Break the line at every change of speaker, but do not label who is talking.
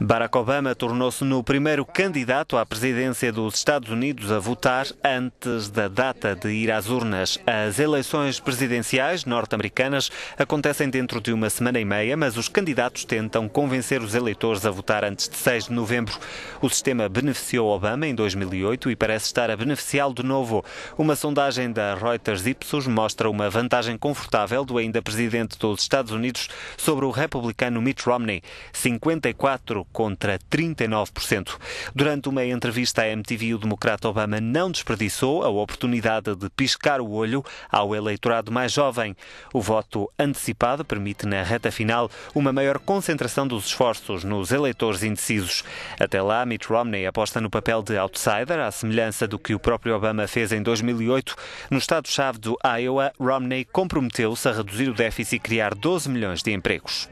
Barack Obama tornou-se no primeiro candidato à presidência dos Estados Unidos a votar antes da data de ir às urnas. As eleições presidenciais norte-americanas acontecem dentro de uma semana e meia, mas os candidatos tentam convencer os eleitores a votar antes de 6 de novembro. O sistema beneficiou Obama em 2008 e parece estar a beneficiá-lo de novo. Uma sondagem da Reuters Ipsos mostra uma vantagem confortável do ainda presidente dos Estados Unidos sobre o republicano Mitt Romney. 54 44 contra 39%. Durante uma entrevista à MTV, o democrata Obama não desperdiçou a oportunidade de piscar o olho ao eleitorado mais jovem. O voto antecipado permite, na reta final, uma maior concentração dos esforços nos eleitores indecisos. Até lá, Mitt Romney aposta no papel de outsider, à semelhança do que o próprio Obama fez em 2008. No estado-chave do Iowa, Romney comprometeu-se a reduzir o déficit e criar 12 milhões de empregos.